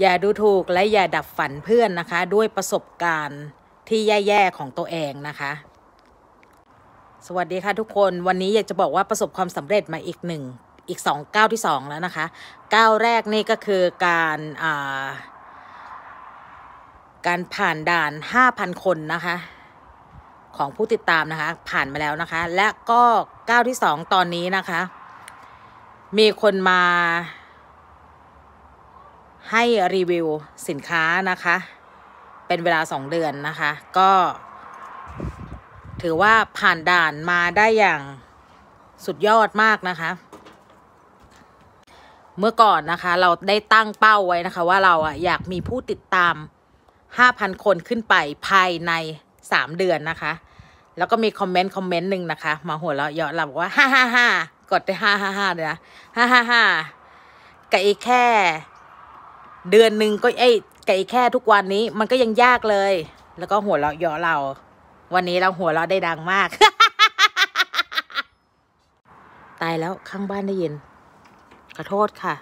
อย่าดูถูกและอย่าดับฝันเพื่อนนะคะ ด้วยประสบการณ์ที่แย่ ๆ ของตัวเองนะคะ สวัสดีค่ะทุกคนวันนี้อยากจะบอกว่าประสบความสำเร็จมาอีกหนึ่งอีกสองก้าวที่สองแล้วนะคะ ก้าวแรกนี่ก็คือการาการผ่านด่านห้าพันคนนะคะ ของผู้ติดตามนะคะ ผ่านมาแล้วนะคะ และก็ก้าวที่สองตอนนี้นะคะ มีคนมาให้รีวิวสินค้านะคะ เป็นเวลา 2 เดือนนะคะ ก็ถือว่าผ่านด่านมาได้อย่างสุดยอดมากนะคะ เมื่อก่อนนะคะ เราได้ตั้งเป้าไว้นะคะ ว่าเราอะอยากมีผู้ติดตาม 5,000 คนขึ้นไปภายใน 3 เดือนนะคะ แล้วก็มีคอมเมนต์ คอมเมนต์หนึ่งนะคะ มาหัวเราะเยาะเราบอกว่าฮ่าฮ่าฮ่ากดไปฮ่าฮ่าฮ่าเลยนะฮ่าฮ่าฮ่ากับอีแค่เดือนหนึ่งก็ไอ้ ไก่แค่ทุกวันนี้ มันก็ยังยากเลย แล้วก็หัวเราะเยาะเรา วันนี้เราหัวเราะได้ดังมาก ตายแล้วข้างบ้านได้ยินขอโทษค่ะ